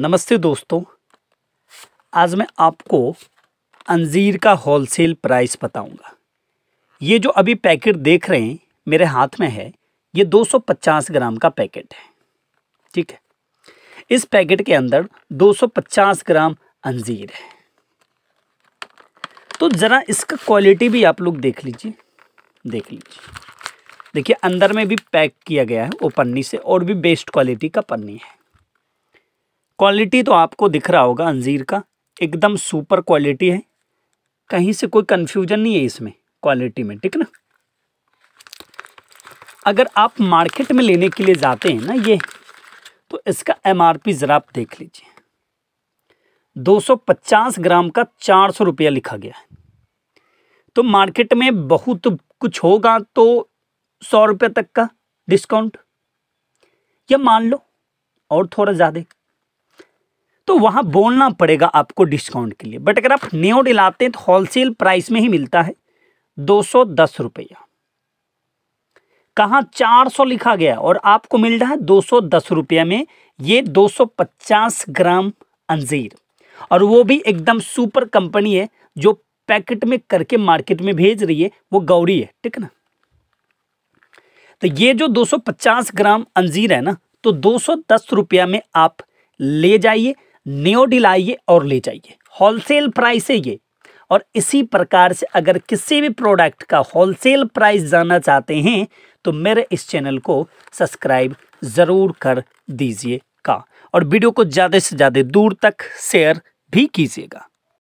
नमस्ते दोस्तों आज मैं आपको अंजीर का होलसेल प्राइस बताऊंगा ये जो अभी पैकेट देख रहे हैं मेरे हाथ में है ये 250 ग्राम का पैकेट है ठीक है इस पैकेट के अंदर 250 ग्राम अंजीर है तो ज़रा इसका क्वालिटी भी आप लोग देख लीजिए देख लीजिए देखिए अंदर में भी पैक किया गया है वो पन्नी से और भी बेस्ट क्वालिटी का पन्नी है क्वालिटी तो आपको दिख रहा होगा अंजीर का एकदम सुपर क्वालिटी है कहीं से कोई कन्फ्यूजन नहीं है इसमें क्वालिटी में ठीक ना अगर आप मार्केट में लेने के लिए जाते हैं ना ये तो इसका एमआरपी ज़रा आप देख लीजिए 250 ग्राम का चार सौ रुपया लिखा गया है तो मार्केट में बहुत कुछ होगा तो सौ रुपये तक का डिस्काउंट या मान लो और थोड़ा ज़्यादा तो वहाँ बोलना पड़ेगा आपको डिस्काउंट के लिए बट अगर आप न्यू लाते हैं तो होलसेल प्राइस में ही मिलता है दो सौ दस रुपया कहाँ चार सौ लिखा गया और आपको मिल रहा है दो सौ दस रुपया में ये दो सौ पचास ग्राम अंजीर और वो भी एकदम सुपर कंपनी है जो पैकेट में करके मार्केट में भेज रही है वो गौरी है ठीक ना तो ये जो 250 ग्राम अंजीर है ना तो दो रुपया में आप ले जाइए नियोडिल आइए और ले जाइए होलसेल प्राइस है ये और इसी प्रकार से अगर किसी भी प्रोडक्ट का होलसेल प्राइस जानना चाहते हैं तो मेरे इस चैनल को सब्सक्राइब ज़रूर कर दीजिएगा और वीडियो को ज़्यादा से ज़्यादा दूर तक शेयर भी कीजिएगा